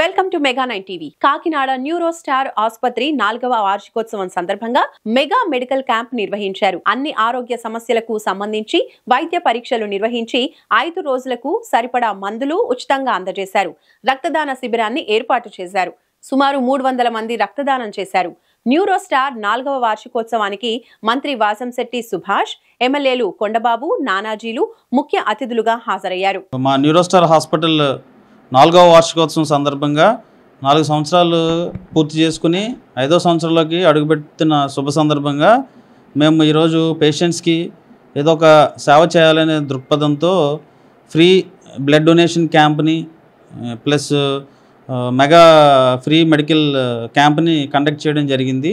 welcome to mega nine TV Kakinada neuro star ఆసుపత్రి నాలుగవ వార్షికోత్సవం సందర్భంగా మెగా మెడికల్ క్యాంప్ నిర్వహించారు అన్ని ఆరోగ్య సమస్యలకు సంబంధించి వైద్య పరీక్షలు నిర్వహించి ఐదు రోజులకు సరిపడా మందులు ఉచితంగా అందజేశారు రక్తదాన శిబిరాన్ని ఏర్పాటు చేశారు సుమారు మూడు వందల మంది రక్తదానం చేశారు న్యూరోస్టార్ నాలుగవ వార్షికోత్సవానికి మంత్రి వాసంశెట్టి సుభాష్ ఎమ్మెల్యేలు కొండబాబు నానాజీలు ముఖ్య అతిథులుగా హాజరయ్యారు మా స్టార్ హాస్పిటల్ నాలుగవ వార్షికోత్సవం సందర్భంగా నాలుగు సంవత్సరాలు పూర్తి చేసుకుని ఐదో సంవత్సరంలోకి అడుగుపెట్టిన శుభ సందర్భంగా మేము ఈరోజు పేషెంట్స్కి ఏదో ఒక సేవ చేయాలనే దృక్పథంతో ఫ్రీ బ్లడ్ డొనేషన్ క్యాంప్ని ప్లస్ మెగా ఫ్రీ మెడికల్ క్యాంప్ని కండక్ట్ చేయడం జరిగింది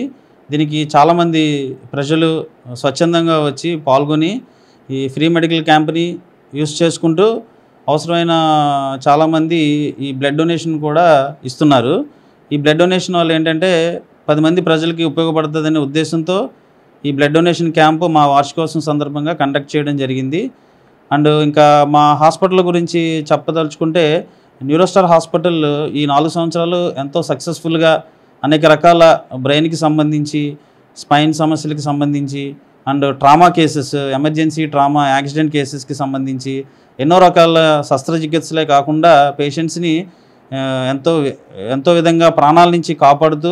దీనికి చాలామంది ప్రజలు స్వచ్ఛందంగా వచ్చి పాల్గొని ఈ ఫ్రీ మెడికల్ క్యాంప్ని యూస్ చేసుకుంటూ అవసరమైన చాలామంది ఈ బ్లడ్ డొనేషన్ కూడా ఇస్తున్నారు ఈ బ్లడ్ డొనేషన్ వల్ల ఏంటంటే పది మంది ప్రజలకి ఉపయోగపడుతుందనే ఉద్దేశంతో ఈ బ్లడ్ డొనేషన్ క్యాంపు మా వార్షికోత్సవం సందర్భంగా కండక్ట్ చేయడం జరిగింది అండ్ ఇంకా మా హాస్పిటల్ గురించి చెప్పదలుచుకుంటే న్యూరోస్టార్ హాస్పిటల్ ఈ నాలుగు సంవత్సరాలు ఎంతో సక్సెస్ఫుల్గా అనేక రకాల బ్రెయిన్కి సంబంధించి స్పైన్ సమస్యలకు సంబంధించి and trauma cases emergency trauma accident కేసెస్కి సంబంధించి ఎన్నో రకాల శస్త్రచికిత్సలే కాకుండా పేషెంట్స్ని ఎంతో ఎంతో విధంగా ప్రాణాల నుంచి కాపాడుతూ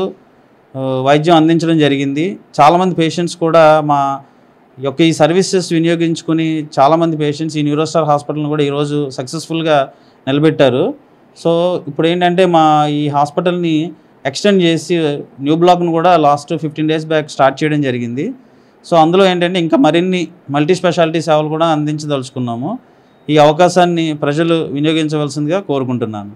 వైద్యం అందించడం జరిగింది చాలామంది పేషెంట్స్ కూడా మా యొక్క ఈ సర్వీసెస్ వినియోగించుకుని చాలామంది పేషెంట్స్ ఈ న్యూరోస్టార్ హాస్పిటల్ని కూడా ఈరోజు సక్సెస్ఫుల్గా నిలబెట్టారు సో ఇప్పుడు ఏంటంటే మా ఈ హాస్పిటల్ని ఎక్స్టెండ్ చేసి న్యూ బ్లాక్ను కూడా last fifteen days back start చేయడం జరిగింది సో అందులో ఏంటంటే ఇంకా మరిన్ని మల్టీ స్పెషాలిటీ సేవలు కూడా అందించదలుచుకున్నాము ఈ అవకాశాన్ని ప్రజలు వినియోగించవలసిందిగా కోరుకుంటున్నాను